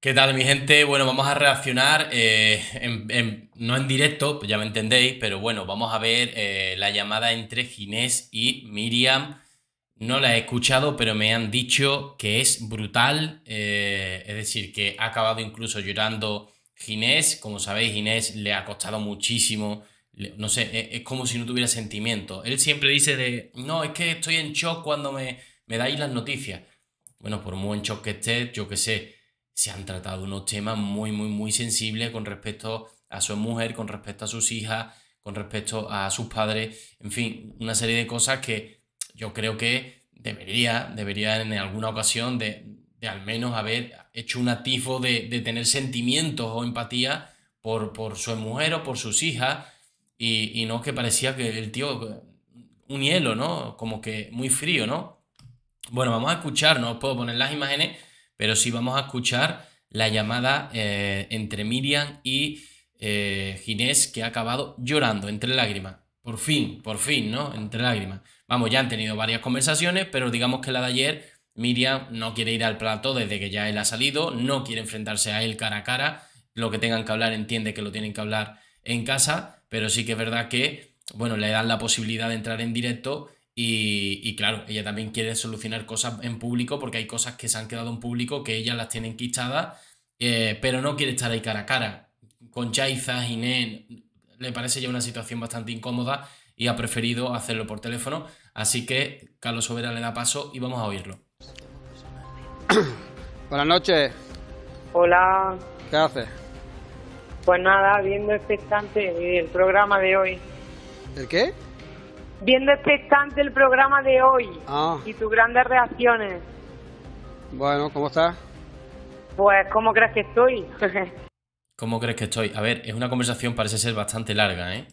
¿Qué tal, mi gente? Bueno, vamos a reaccionar, eh, no en directo, pues ya me entendéis, pero bueno, vamos a ver eh, la llamada entre Ginés y Miriam. No la he escuchado, pero me han dicho que es brutal, eh, es decir, que ha acabado incluso llorando Ginés. Como sabéis, Ginés le ha costado muchísimo, no sé, es, como si no tuviera sentimiento. Él siempre dice de, no, es que estoy en shock cuando me, me dais las noticias. Bueno, por muy en shock que esté, yo qué sé se han tratado unos temas muy, muy, muy sensibles con respecto a su mujer, con respecto a sus hijas, con respecto a sus padres, en fin, una serie de cosas que yo creo que debería, debería en alguna ocasión de, al menos haber hecho un atifo de, tener sentimientos o empatía por, por su mujer o por sus hijas, y, y no que parecía que el tío, un hielo, ¿no? Como que muy frío, ¿no? Bueno, vamos a escuchar, no os puedo poner las imágenes pero sí vamos a escuchar la llamada eh, entre Miriam y eh, Ginés, que ha acabado llorando entre lágrimas. Por fin, por fin, ¿no? Entre lágrimas. Vamos, ya han tenido varias conversaciones, pero digamos que la de ayer, Miriam no quiere ir al plato desde que ya él ha salido, no quiere enfrentarse a él cara a cara, lo que tengan que hablar entiende que lo tienen que hablar en casa, pero sí que es verdad que, bueno, le dan la posibilidad de entrar en directo y, claro, ella también quiere solucionar cosas en público porque hay cosas que se han quedado en público que ella las tiene quichadas, eh, pero no quiere estar ahí cara a cara. Con y Inén... le parece ya una situación bastante incómoda y ha preferido hacerlo por teléfono. Así que Carlos Sobera le da paso y vamos a oírlo. Buenas noches. Hola. ¿Qué haces? Pues nada, viendo expectante este el programa de hoy. ¿El qué? viendo expectante este el programa de hoy ah. y tus grandes reacciones. Bueno, ¿cómo estás? Pues, ¿cómo crees que estoy? ¿Cómo crees que estoy? A ver, es una conversación, parece ser bastante larga, ¿eh?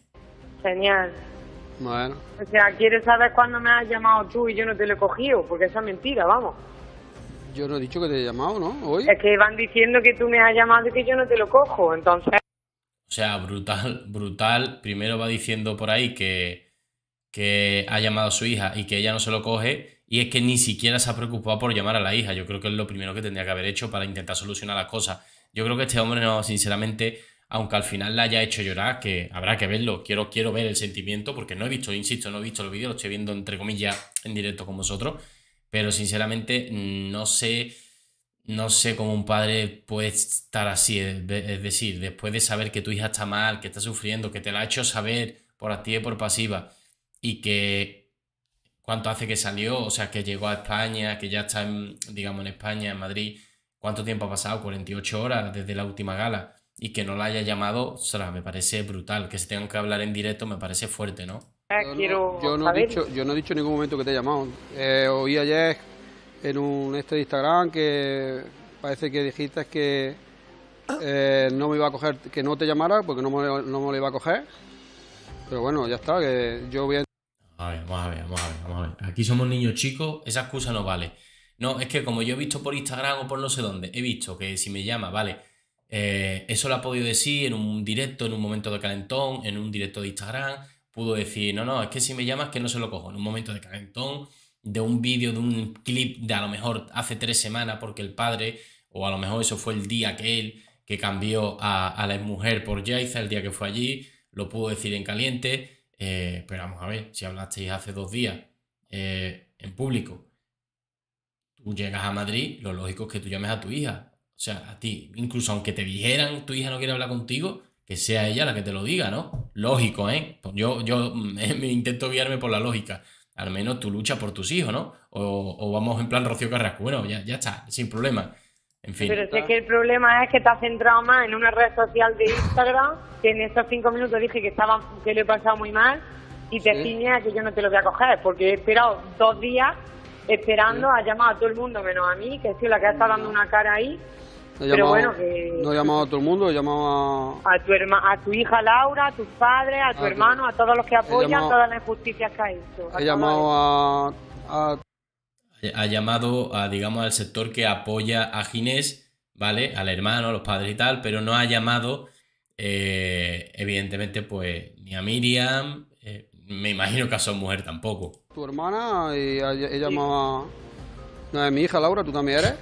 Genial. Bueno. O sea, ¿quieres saber cuándo me has llamado tú y yo no te lo he cogido? Porque esa es mentira, vamos. Yo no he dicho que te he llamado, ¿no? Hoy. Es que van diciendo que tú me has llamado y que yo no te lo cojo, entonces... O sea, brutal, brutal. Primero va diciendo por ahí que, que ha llamado a su hija y que ella no se lo coge, y es que ni siquiera se ha preocupado por llamar a la hija. Yo creo que es lo primero que tendría que haber hecho para intentar solucionar las cosas. Yo creo que este hombre, no, sinceramente, aunque al final la haya hecho llorar, que habrá que verlo. Quiero, quiero ver el sentimiento, porque no he visto, insisto, no he visto el vídeo, lo estoy viendo entre comillas en directo con vosotros. Pero sinceramente, no sé. No sé cómo un padre puede estar así. Es decir, después de saber que tu hija está mal, que está sufriendo, que te la ha hecho saber por activa y por pasiva y que cuánto hace que salió, o sea, que llegó a España, que ya está, digamos, en España, en Madrid, cuánto tiempo ha pasado, 48 horas desde la última gala, y que no la haya llamado, me parece brutal, que se tengan que hablar en directo me parece fuerte, ¿no? Ah, yo no, he dicho, en ningún momento que te he llamado. Eh, oí ayer en un este Instagram que parece que dijiste que eh, no me iba a coger, que no te llamara porque no no me lo iba a coger. Pero bueno, ya está, que yo voy a a ver, vamos a ver, vamos a ver, vamos a ver. Aquí somos niños chicos, esa excusa no vale. No, es que como yo he visto por Instagram o por no sé dónde, he visto que si me llama, vale, eh, eso lo ha podido decir en un directo, en un momento de calentón, en un directo de Instagram, pudo decir, no, no, es que si me llamas que no se lo cojo, en un momento de calentón, de un vídeo, de un clip de a lo mejor hace tres semanas porque el padre, o a lo mejor eso fue el día que él, que cambió a, la mujer por Jaiza, el día que fue allí, lo pudo decir en caliente eh, pero vamos a ver, si hablasteis hace dos días eh, en público, tú llegas a Madrid, lo lógico es que tú llames a tu hija. O sea, a ti, incluso aunque te dijeran tu hija no quiere hablar contigo, que sea ella la que te lo diga, ¿no? Lógico, ¿eh? Pues yo, yo eh, intento guiarme por la lógica. Al menos tú luchas por tus hijos, ¿no? O, o vamos en plan Rocío Carrasco. Bueno, ya, ya está, sin problema. Pero sé que el problema es que te centrado más en una red social de Instagram, que en esos cinco minutos dije que estaba, que lo he pasado muy mal, y te ¿Sí? que yo no te lo voy a coger, porque he esperado dos días esperando, ha llamado a todo el mundo menos a mí, que es la que ha estado dando una cara ahí. No pero bueno, he llamado a todo el mundo, he llamado a... A tu, a tu hija Laura, a tus padres, a tu ah, hermano, a todos los que apoyan, todas las injusticias que ha hecho. He llamado a eh, ha llamado a, digamos, al sector que apoya a Ginés, ¿vale? Al hermano, a los padres y tal, pero no ha llamado, eh, evidentemente, pues ni a Miriam, eh, me imagino que a su mujer tampoco. Tu hermana, y ella No, es mi hija Laura, ¿tú también eres?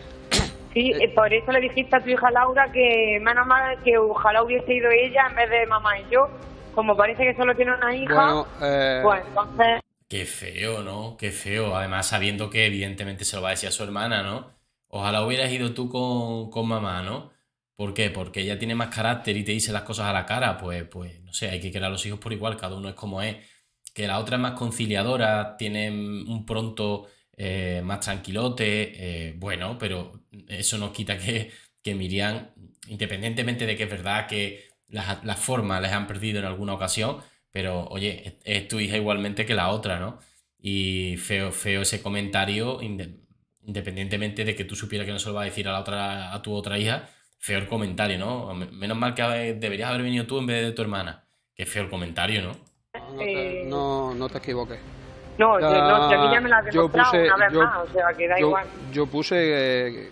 Sí, por eso le dijiste a tu hija Laura que menos mal que ojalá hubiese ido ella en vez de mamá y yo. Como parece que solo tiene una hija, bueno, pues entonces... Qué feo, ¿no? Qué feo. Además, sabiendo que evidentemente se lo va a decir a su hermana, ¿no? Ojalá hubieras ido tú con, mamá, ¿no? ¿Por qué? Porque ella tiene más carácter y te dice las cosas a la cara. Pues, pues, no sé, hay que querer a los hijos por igual, cada uno es como es. Que la otra es más conciliadora, tiene un pronto eh, más tranquilote, eh, bueno, pero eso no quita que, que Miriam, independientemente de que es verdad que las, formas les han perdido en alguna ocasión, pero oye, es, tu hija igualmente que la otra, ¿no? Y feo, feo ese comentario, independientemente de que tú supieras que no se lo va a decir a la otra, a tu otra hija, feo el comentario, ¿no? Menos mal que deberías haber venido tú en vez de tu hermana. Que feo el comentario, ¿no? No, no, te equivoques. No, yo, más, o sea, que da igual. Yo puse eh,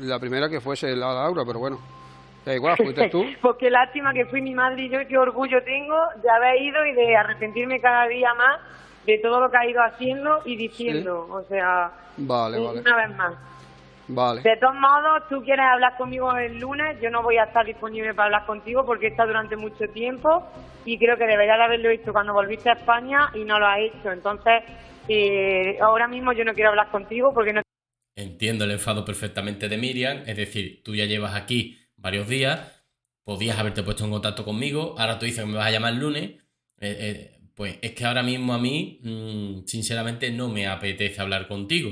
la primera que fuese la Laura, pero bueno, ...porque igual, tú. Pues lástima que fui mi madre y yo, qué orgullo tengo de haber ido y de arrepentirme cada día más de todo lo que ha ido haciendo y diciendo. O sea, vale, una vez más. De todos modos, tú quieres hablar conmigo el lunes, yo no voy a estar disponible para hablar contigo porque está durante mucho tiempo y creo que deberías haberlo hecho cuando volviste a España y no lo has hecho. Entonces, eh, ahora mismo yo no quiero hablar contigo porque no... Entiendo el enfado perfectamente de Miriam, es decir, tú ya llevas aquí varios días, podías haberte puesto en contacto conmigo, ahora tú dices que me vas a llamar el lunes, eh, eh, pues es que ahora mismo a mí, mm, sinceramente, no me apetece hablar contigo.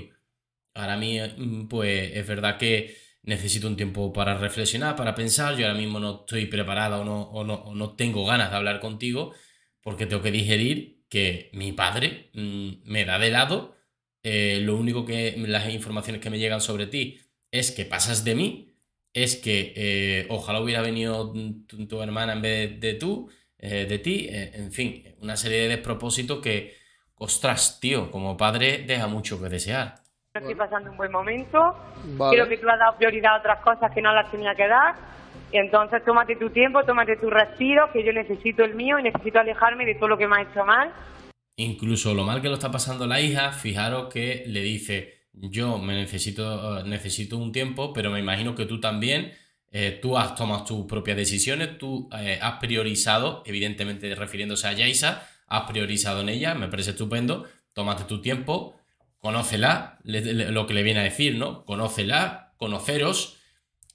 Ahora mí, mm, pues es verdad que necesito un tiempo para reflexionar, para pensar, yo ahora mismo no estoy preparada o no, no, tengo ganas de hablar contigo porque tengo que digerir que mi padre mm, me da de lado. Eh, lo único que las informaciones que me llegan sobre ti es que pasas de mí es que eh, ojalá hubiera venido tu, hermana en vez de, tú, eh, de ti, eh, en fin, una serie de despropósitos que, ostras, tío, como padre deja mucho que desear. Estoy pasando un buen momento, Quiero que tú has dado prioridad a otras cosas que no las tenía que dar, y entonces tómate tu tiempo, tómate tu respiro, que yo necesito el mío y necesito alejarme de todo lo que me ha hecho mal. Incluso lo mal que lo está pasando la hija, fijaros que le dice, yo me necesito, eh, necesito un tiempo, pero me imagino que tú también, eh, tú has tomado tus propias decisiones, tú eh, has priorizado, evidentemente refiriéndose a Yaisa, has priorizado en ella, me parece estupendo, tómate tu tiempo, conócela, lo que le viene a decir, ¿no? Conócela, conoceros,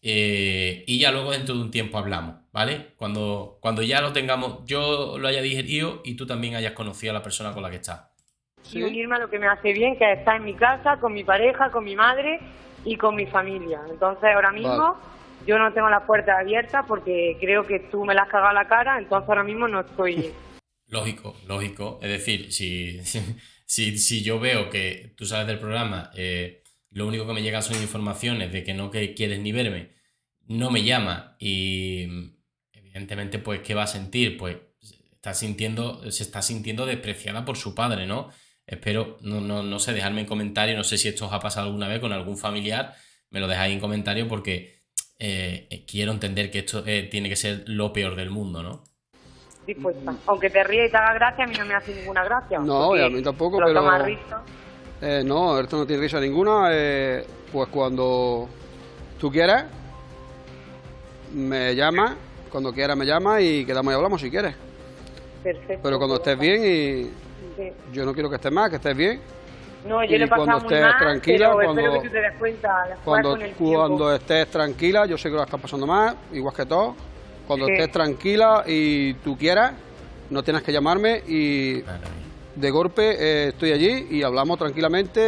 y ya luego dentro de un tiempo hablamos, ¿vale? Cuando, cuando ya lo tengamos, yo lo haya digerido y tú también hayas conocido a la persona con la que estás y unirme a lo que me hace bien, que es estar en mi casa, con mi pareja, con mi madre y con mi familia. Entonces, ahora mismo yo no tengo las puertas abiertas porque creo que tú me las has cagado la cara, entonces ahora mismo no estoy... Lógico, lógico. Es decir, si, si, yo veo que tú sabes del programa, eh, lo único que me llega son informaciones de que no que quieres ni verme, no me llama y evidentemente pues qué va a sentir, pues está sintiendo, se está sintiendo despreciada por su padre, ¿no? Espero, no, no, no sé, dejarme en comentario, no sé si esto os ha pasado alguna vez con algún familiar, me lo dejáis en comentario porque eh, eh, quiero entender que esto eh, tiene que ser lo peor del mundo, ¿no? Dispuesta. Aunque te ríe y te haga gracia, a mí no me hace ninguna gracia. No, a mí tampoco, lo Risa. no, esto no tiene risa ninguna. pues cuando tú quieras, me llama, cuando quieras me llama y quedamos y hablamos si quieres. Perfecto. Pero cuando estés bien y yo no quiero que estés mal, que estés bien. No, yo y cuando estés tranquila, cuando, cuando, estés tranquila, yo sé que lo estás pasando mal, igual que todo, Cuando estés tranquila y tú quieras, no tienes que llamarme y de golpe eh, estoy allí y hablamos tranquilamente,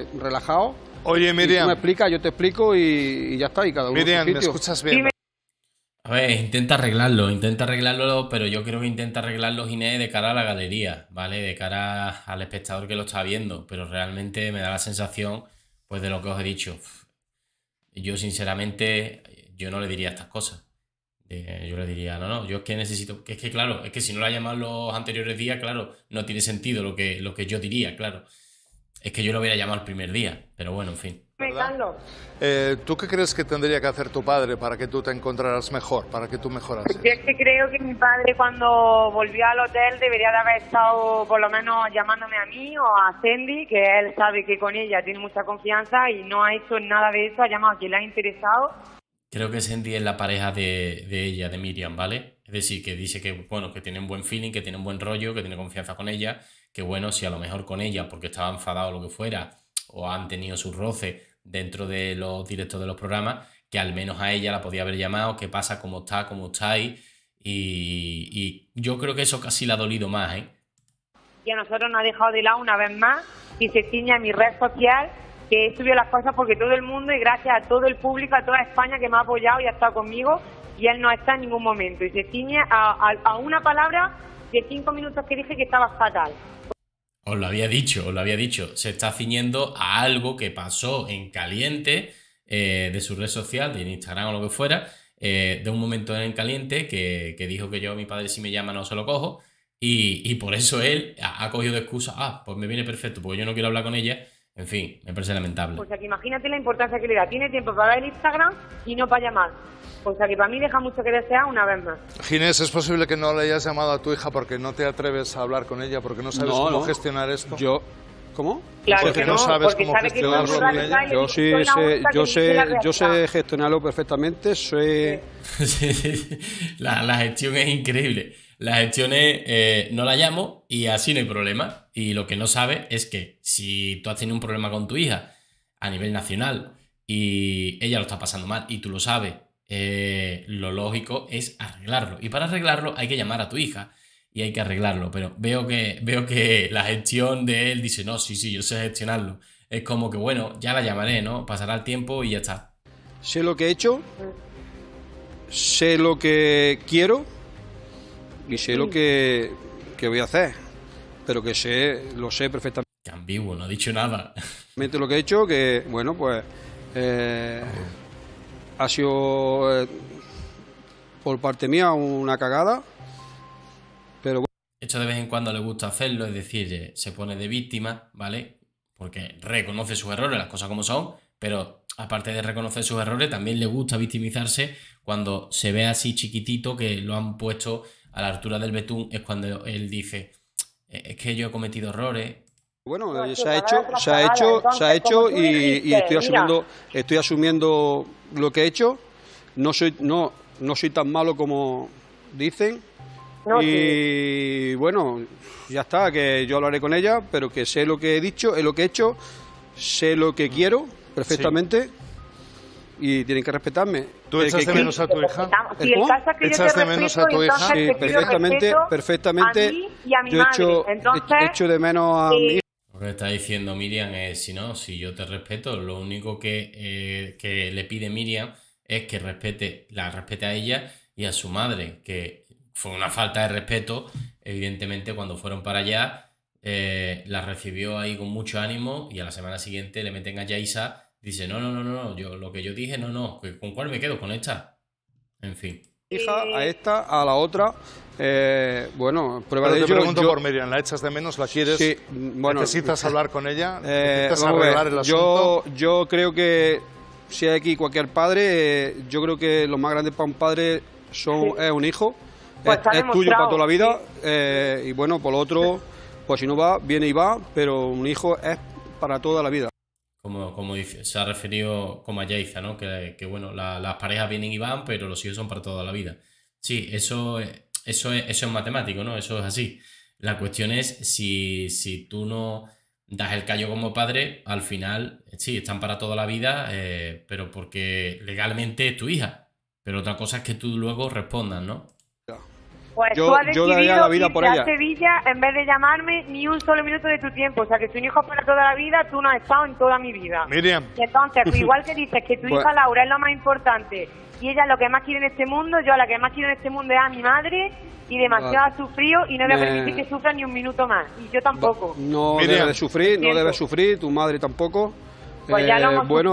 eh, relajado. Oye, Miriam. Y me explica yo te explico y, ya está. Y cada uno Miriam, ¿me escuchas bien? Pues intenta arreglarlo, intenta arreglarlo, pero yo creo que intenta arreglarlo Ginés de cara a la galería, ¿vale? De cara al espectador que lo está viendo, pero realmente me da la sensación, pues, de lo que os he dicho. Yo, sinceramente, yo no le diría estas cosas. yo le diría, no, no, yo es que necesito, es que claro, es que si no la llamado los anteriores días, claro, no tiene sentido lo que, lo que yo diría, claro. Es que yo lo hubiera llamado el primer día, pero bueno, en fin. Eh, ¿Tú qué crees que tendría que hacer tu padre para que tú te encontraras mejor, para que tú mejoras... Pues yo es que creo que mi padre cuando volvió al hotel debería de haber estado por lo menos llamándome a mí o a Sandy, que él sabe que con ella tiene mucha confianza y no ha hecho nada de eso, ha llamado a quien le ha interesado. Creo que Sandy es la pareja de, ella, de Miriam, ¿vale? Es decir, que dice que, bueno, que tienen buen feeling, que tiene un buen rollo, que tiene confianza con ella, que bueno, si a lo mejor con ella, porque estaba enfadado o lo que fuera, o han tenido sus roces, dentro de los directos de los programas, que al menos a ella la podía haber llamado, qué pasa, cómo está, cómo estáis. Y, y yo creo que eso casi la ha dolido más. ¿eh? Y a nosotros nos ha dejado de lado una vez más y se ciña mi red social, que subido las cosas porque todo el mundo y gracias a todo el público, a toda España que me ha apoyado y ha estado conmigo y él no está en ningún momento. Y se ciña a, a una palabra de cinco minutos que dije que estaba fatal. Os lo había dicho, os lo había dicho. Se está ciñendo a algo que pasó en caliente eh, de su red social, de Instagram o lo que fuera, eh, de un momento en caliente que, dijo que yo, mi padre, si me llama, no se lo cojo. Y, por eso él ha, cogido de excusa, ah, pues me viene perfecto, porque yo no quiero hablar con ella en fin, me parece lamentable. O sea, que imagínate la importancia que le da. Tiene tiempo para el Instagram y no para llamar. O sea, que para mí deja mucho que desear una vez más. Ginés, ¿es posible que no le hayas llamado a tu hija porque no te atreves a hablar con ella, porque no sabes cómo gestionar esto? Yo, ¿Cómo? Claro porque que no, sabes cómo gestionar gestionarlo. yo sí sé, yo sé, yo sé gestionarlo perfectamente, soy... Sí. la, la, gestión es increíble. La gestión eh, no la llamo y así no hay problema. Y lo que no sabe es que si tú has tenido un problema con tu hija a nivel nacional y ella lo está pasando mal y tú lo sabes, eh, lo lógico es arreglarlo. Y para arreglarlo hay que llamar a tu hija y hay que arreglarlo. Pero veo que, veo que la gestión de él dice, no, sí, sí, yo sé gestionarlo. Es como que, bueno, ya la llamaré, ¿no? Pasará el tiempo y ya está. Sé lo que he hecho, sé lo que quiero y sé lo que, voy a hacer, pero que sé, lo sé perfectamente. Qué ambiguo, no ha dicho nada. Lo que he hecho, que bueno, pues eh, ha sido eh, por parte mía una cagada, pero bueno. Esto de vez en cuando le gusta hacerlo, es decir, eh, se pone de víctima, ¿vale? Porque reconoce sus errores, las cosas como son, pero aparte de reconocer sus errores, también le gusta victimizarse cuando se ve así chiquitito que lo han puesto a la altura del betún es cuando él dice, eh, es que yo he cometido errores. Bueno, se, ha hecho, se ha hecho, se ha hecho y, estoy asumiendo, estoy asumiendo lo que he hecho. No soy, no, no soy tan malo como dicen. y bueno, ya está, que yo hablaré con ella, pero que sé lo que he dicho, es eh, lo que he hecho, sé lo que quiero perfectamente y tienen que respetarme. ¿Tú echas de menos a tu hija? ¿Echas de menos a tu hija? perfectamente, perfectamente. yo entonces, e-, de menos a eh, Lo que está diciendo Miriam es, si no, si yo te respeto, lo único eh, que, le pide Miriam es que respete, la respete a ella y a su madre, que fue una falta de respeto, evidentemente, cuando fueron para allá, eh, la recibió ahí con mucho ánimo y a la semana siguiente le meten a Yaisa Dice, no, no, no, no, lo que yo dije, no, no, ¿con cuál me quedo? Con esta. En fin. Hija, a esta, a la otra. Eh, bueno, prueba de ello. Te pregunto por Miriam, ¿la echas de menos? ¿La quieres? bueno, ¿Necesitas eh, hablar con ella? Eh, ¿Necesitas arreglar el asunto? Yo, yo creo que, si hay aquí cualquier padre, yo creo que lo más grande para un padre son, es un hijo. Pues es, tuyo para toda la vida. y bueno, por lo otro, pues si no va, viene y va, pero un hijo es para toda la vida como, dice, se ha referido como a Yaiza, ¿no? Que, bueno, las parejas vienen y van, pero los hijos son para toda la vida. Sí, eso, eh, eso, es, eso es matemático, ¿no? Eso es así. La cuestión es si, tú no das el callo como padre, al final, eh, sí, están para toda la vida, eh, pero porque legalmente es tu hija. Pero otra cosa es que tú luego respondas, ¿no? Pues yo, tú has daría la vida por ella. A Sevilla, en vez de llamarme ni un solo minuto de tu tiempo. O sea, que tu hijo para toda la vida, tú no has estado en toda mi vida. Miriam. Y entonces, pues, igual que dices que tu pues hija Laura es lo más importante y ella es lo que más quiere en este mundo, yo a la que más quiero en este mundo es a mi madre y demasiado ha sufrido y no le a permitir que sufra ni un minuto más. Y yo tampoco. No debe sufrir, no debe sufrir, tu madre tampoco. Pues ya lo bueno,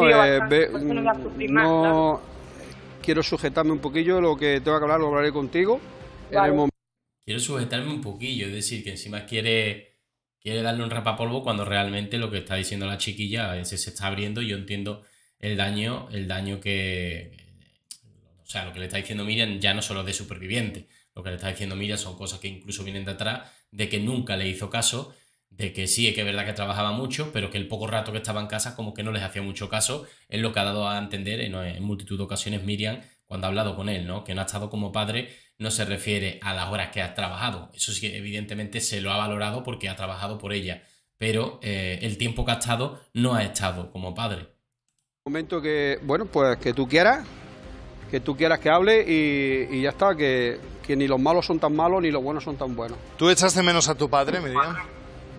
quiero sujetarme un poquillo, lo que tengo que hablar lo hablaré contigo. Quiero sujetarme un poquillo, es decir, que encima quiere, quiere darle un rapapolvo cuando realmente lo que está diciendo la chiquilla es, se está abriendo y yo entiendo el daño, el daño que. O sea, lo que le está diciendo Miriam ya no solo de superviviente, lo que le está diciendo Miriam son cosas que incluso vienen de atrás, de que nunca le hizo caso, de que sí, es que es verdad que trabajaba mucho, pero que el poco rato que estaba en casa como que no les hacía mucho caso, es lo que ha dado a entender en, multitud de ocasiones Miriam cuando ha hablado con él, ¿no? Que no ha estado como padre no se refiere a las horas que has trabajado. Eso sí, evidentemente se lo ha valorado porque ha trabajado por ella, pero eh, el tiempo que ha estado no ha estado como padre. Momento que, bueno, pues que tú quieras, que tú quieras que hable y, ya está, que, ni los malos son tan malos ni los buenos son tan buenos. ¿Tú echaste menos a tu padre, Miriam?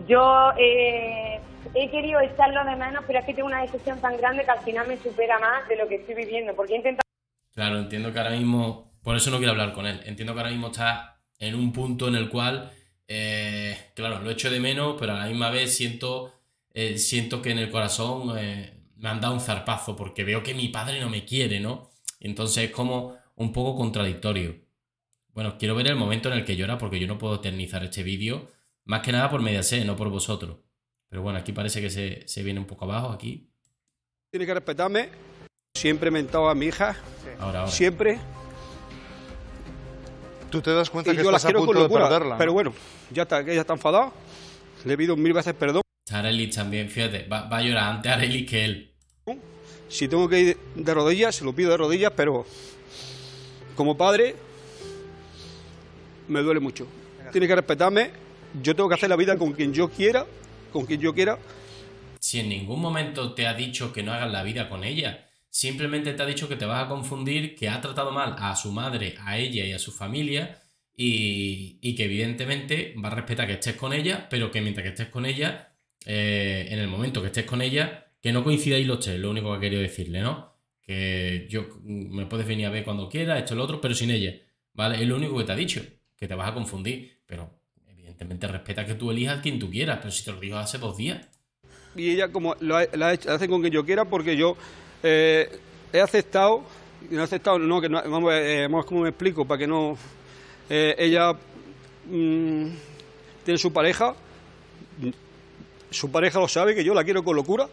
Yo eh, he querido echarlo de menos, pero es que tengo una decisión tan grande que al final me supera más de lo que estoy viviendo, porque he Claro, entiendo que ahora mismo por eso no quiero hablar con él. Entiendo que ahora mismo está en un punto en el cual, eh, claro, lo echo de menos, pero a la misma vez siento, eh, siento que en el corazón eh, me han dado un zarpazo porque veo que mi padre no me quiere, ¿no? entonces es como un poco contradictorio. Bueno, quiero ver el momento en el que llora porque yo no puedo eternizar este vídeo, más que nada por Mediaset, no por vosotros. Pero bueno, aquí parece que se, viene un poco abajo, aquí. Tiene que respetarme. Siempre he mentado a mi hija. Ahora, ahora. Siempre. Tú te das cuenta que yo a punto de Pero bueno, ya está, ella está enfadada. Le pido mil veces perdón. Arely también, fíjate, va, a llorar antes Arely que él. Si tengo que ir de rodillas, se lo pido de rodillas, pero como padre me duele mucho. Tiene que respetarme, yo tengo que hacer la vida con quien yo quiera, con quien yo quiera. Si en ningún momento te ha dicho que no hagas la vida con ella, simplemente te ha dicho que te vas a confundir, que ha tratado mal a su madre, a ella y a su familia y, que evidentemente va a respetar que estés con ella, pero que mientras que estés con ella, eh, en el momento que estés con ella, que no coincidáis los tres, lo único que ha querido decirle, ¿no? Que yo mm, me puedes venir a ver cuando quiera, esto, lo otro, pero sin ella, ¿vale? Es lo único que te ha dicho, que te vas a confundir, pero evidentemente respeta que tú elijas quien tú quieras, pero si te lo digo hace dos días. Y ella como lo, ha, hace con que yo quiera porque yo eh, he aceptado, no he aceptado, no, que no, vamos, eh, eh como me explico, para que no. Eh, ella mm, tiene su pareja, su pareja lo sabe que yo la quiero con locura.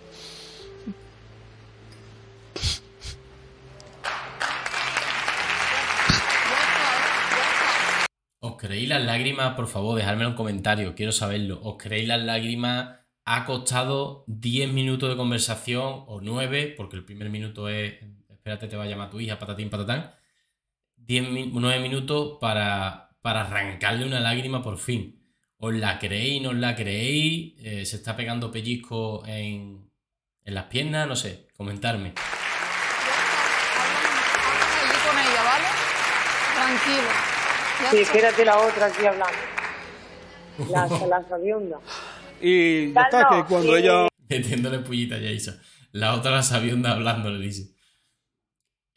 ¿Os creéis las lágrimas? Por favor, dejadme en un comentario, quiero saberlo. ¿Os creéis las lágrimas ha costado 10 minutos de conversación o 9, porque el primer minuto es, espérate, te va a llamar tu hija, patatín, patatán, 10, 9 minutos para, para arrancarle una lágrima por fin. Os la creéis, no os la creéis, eh, se está pegando pellizco en, las piernas, no sé, comentarme. Tranquilo. Sí, quédate la otra aquí hablando. La, y ya está, que cuando ella. Metiéndole pullita ya Isa La otra la sabionda hablando, le dice.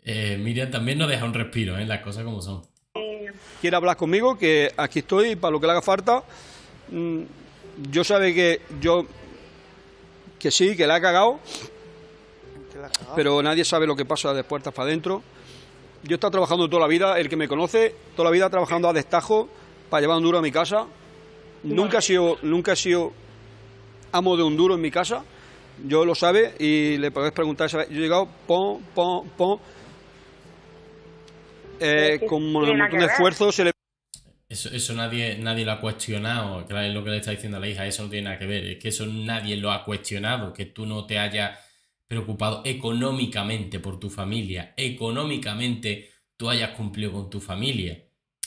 Eh, Miriam también nos deja un respiro, ¿eh? las cosas como son. Quiere hablar conmigo, que aquí estoy para lo que le haga falta. Mm, yo sabe que yo. que sí, que la he cagado. Pero nadie sabe lo que pasa de puertas para adentro. Yo he estado trabajando toda la vida, el que me conoce, toda la vida trabajando a destajo para llevar un duro a mi casa. Nunca ha sido, nunca he sido amo de un duro en mi casa, yo lo sabe y le podéis preguntar, yo he llegado, pon, pon, pon, eh, con un esfuerzo se le... Eso, nadie, nadie lo ha cuestionado, claro, es lo que le está diciendo a la hija, eso no tiene nada que ver, es que eso nadie lo ha cuestionado, que tú no te hayas preocupado económicamente por tu familia, económicamente tú hayas cumplido con tu familia.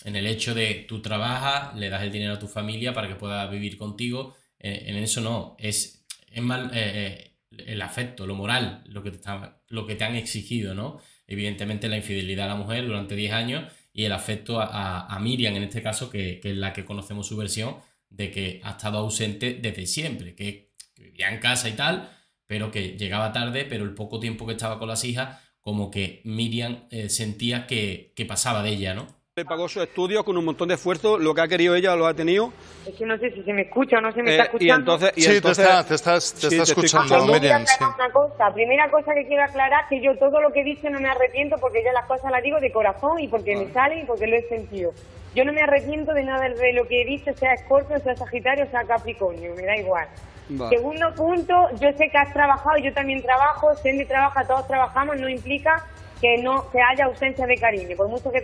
En el hecho de tú trabajas, le das el dinero a tu familia para que pueda vivir contigo, eh, en, eso no, es, es mal, eh, eh, el afecto, lo moral, lo que, te lo que te han exigido, ¿no? Evidentemente la infidelidad a la mujer durante 10 años y el afecto a, Miriam, en este caso, que, es la que conocemos su versión, de que ha estado ausente desde siempre, que, vivía en casa y tal, pero que llegaba tarde, pero el poco tiempo que estaba con las hijas, como que Miriam sentía que pasaba de ella, ¿no? Le pagó su estudios con un montón de esfuerzo, lo que ha querido ella lo ha tenido. Es que no sé si se me escucha o no se me eh, está escuchando. Y entonces, sí, te estás, escuchando, Miriam. Sí. Una cosa. Primera cosa que quiero aclarar, que yo todo lo que he dicho no me arrepiento porque ya las cosas las digo de corazón y porque me sale y porque lo he sentido. Yo no me arrepiento de nada de lo que he dicho, sea Escorpio, sea Sagitario, sea Capricornio, me da igual. Segundo punto, yo sé que has trabajado, yo también trabajo, Sende trabaja, todos trabajamos, no implica que no que haya ausencia de cariño, por mucho que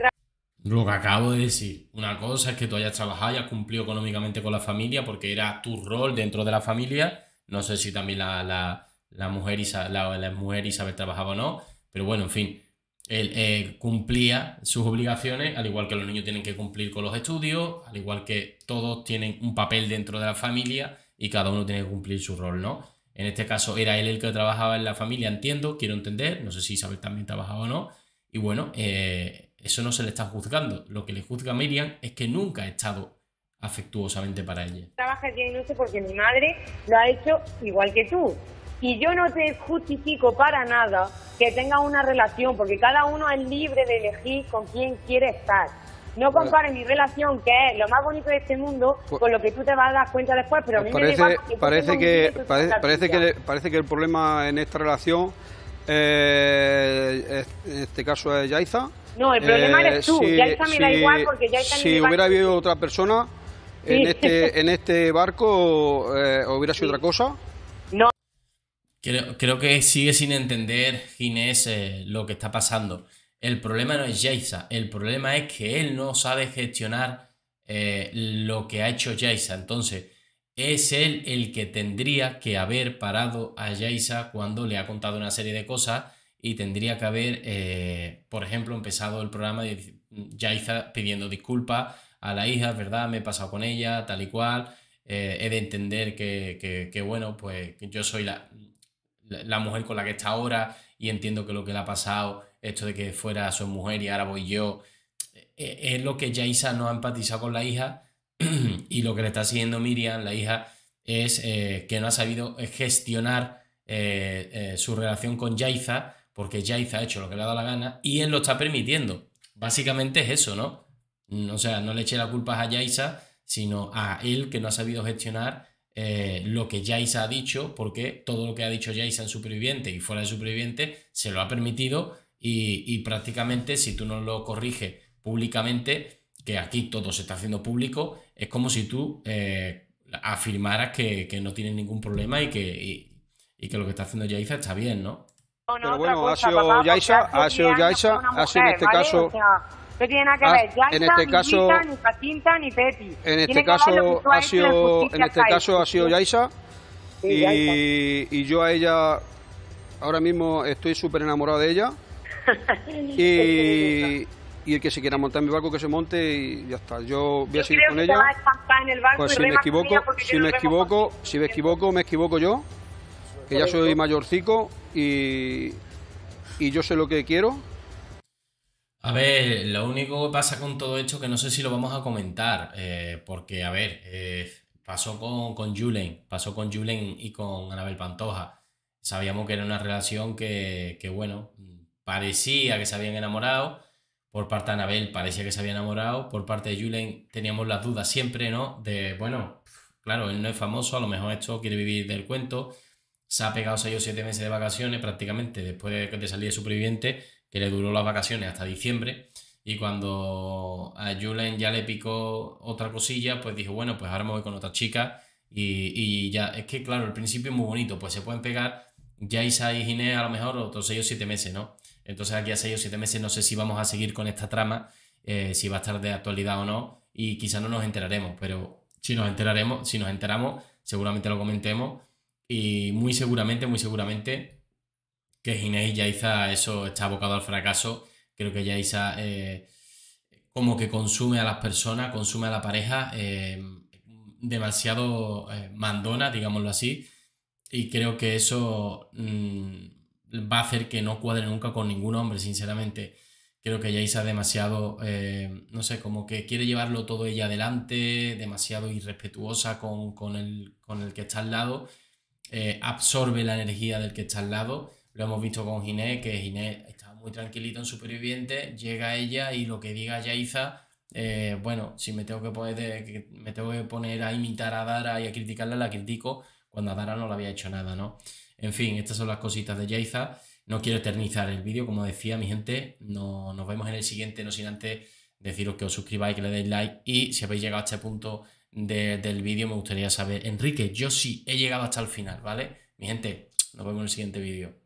lo que acabo de decir. Una cosa es que tú hayas trabajado y has cumplido económicamente con la familia porque era tu rol dentro de la familia. No sé si también la, la, la mujer, Isabel, la, mujer Isabel trabajaba o no, pero bueno, en fin. Él eh, cumplía sus obligaciones, al igual que los niños tienen que cumplir con los estudios, al igual que todos tienen un papel dentro de la familia y cada uno tiene que cumplir su rol, ¿no? En este caso era él el que trabajaba en la familia, entiendo, quiero entender, no sé si Isabel también trabajaba o no, y bueno, eh, eso no se le está juzgando. Lo que le juzga a Miriam es que nunca ha estado afectuosamente para ella. Trabaja día y noche porque mi madre lo ha hecho igual que tú. Y yo no te justifico para nada que tenga una relación, porque cada uno es libre de elegir con quién quiere estar. No compares mi relación, que es lo más bonito de este mundo, pues con lo que tú te vas a dar cuenta después, pero a mí parece, me que parece que, parece, que parece que el problema en esta relación, eh, en este caso es Yaiza, no, el problema eres eh, tú. Si, igual porque ya Si hubiera habido otra persona este, en, este, barco, eh, ¿hubiera sido otra cosa? No. Creo, que sigue sin entender Ginés eh, lo que está pasando. El problema no es Jaisa, el problema es que él no sabe gestionar lo que ha hecho Jaisa. Entonces, es él el que tendría que haber parado a Jaisa cuando le ha contado una serie de cosas y tendría que haber, eh, por ejemplo, empezado el programa de Yaiza pidiendo disculpas a la hija, ¿verdad? Me he pasado con ella, tal y cual. Eh, he de entender que, bueno, pues yo soy la, mujer con la que está ahora y entiendo que lo que le ha pasado, esto de que fuera su mujer y ahora voy yo, e-, es lo que Yaisa no ha empatizado con la hija y lo que le está siguiendo Miriam, la hija, es eh, que no ha sabido gestionar su relación con Yaiza porque Jaisa ha hecho lo que le ha dado la gana y él lo está permitiendo. Básicamente es eso, ¿no? Mm, o sea, no le eche la culpa a Jaisa, sino a él que no ha sabido gestionar eh, lo que Jaiza ha dicho, porque todo lo que ha dicho Jaisa en Superviviente y fuera de Superviviente se lo ha permitido y, prácticamente si tú no lo corriges públicamente, que aquí todo se está haciendo público, es como si tú eh, afirmaras que, no tienes ningún problema y que, que lo que está haciendo Jaisa está bien, ¿no? Pero bueno, ha sido Yaisa, ha sido Yaisa, ha sido en este caso... tiene que ver. Yaisa, en este caso, ni En este, este caso ha sido, en, ¿eh? este caso ha sido Yaisa, y, yo a ella ahora mismo estoy súper enamorado de ella. y, el que se quiera montar mi barco que se monte y ya está. Yo voy a seguir con ella. Pues si me equivoco, si me equivoco, si me equivoco, me equivoco yo que ya soy mayorcico y, yo sé lo que quiero. A ver, lo único que pasa con todo esto que no sé si lo vamos a comentar, eh, porque, a ver, eh, pasó con, con Julen, pasó con Julen y con Anabel Pantoja. Sabíamos que era una relación que, que, bueno, parecía que se habían enamorado. Por parte de Anabel parecía que se había enamorado. Por parte de Julen teníamos las dudas siempre, ¿no? De, bueno, claro, él no es famoso, a lo mejor esto quiere vivir del cuento se ha pegado 6 o 7 meses de vacaciones prácticamente después de, salir de Superviviente, que le duró las vacaciones hasta diciembre. Y cuando a Julen ya le picó otra cosilla, pues dijo, bueno, pues ahora me voy con otra chica. Y, y ya, es que claro, el principio es muy bonito, pues se pueden pegar ya Isa y Ginés a lo mejor otros 6 o 7 meses, ¿no? Entonces aquí a 6 o 7 meses no sé si vamos a seguir con esta trama, eh, si va a estar de actualidad o no, y quizá no nos enteraremos, pero si nos enteraremos, si nos enteramos, seguramente lo comentemos y muy seguramente, muy seguramente que Ginés Yaiza, eso está abocado al fracaso. Creo que Yaiza eh, como que consume a las personas, consume a la pareja, eh, demasiado eh, mandona, digámoslo así. Y creo que eso mm, va a hacer que no cuadre nunca con ningún hombre, sinceramente. Creo que Yaiza demasiado, no sé, como que quiere llevarlo todo ella adelante, demasiado irrespetuosa con, con, el, con el que está al lado eh, absorbe la energía del que está al lado. Lo hemos visto con Giné que Ginés está muy tranquilito en Superviviente, llega ella y lo que diga Yaiza, eh, bueno, si me tengo que, poner me tengo que poner a imitar a Dara y a criticarla, la critico cuando a Dara no le había hecho nada, ¿no? En fin, estas son las cositas de Yaiza. No quiero eternizar el vídeo, como decía mi gente, no, nos vemos en el siguiente, no sin antes deciros que os suscribáis, que le deis like y si habéis llegado a este punto del vídeo me gustaría saber. Enrique, yo sí he llegado hasta el final, ¿vale? Mi gente, nos vemos en el siguiente vídeo.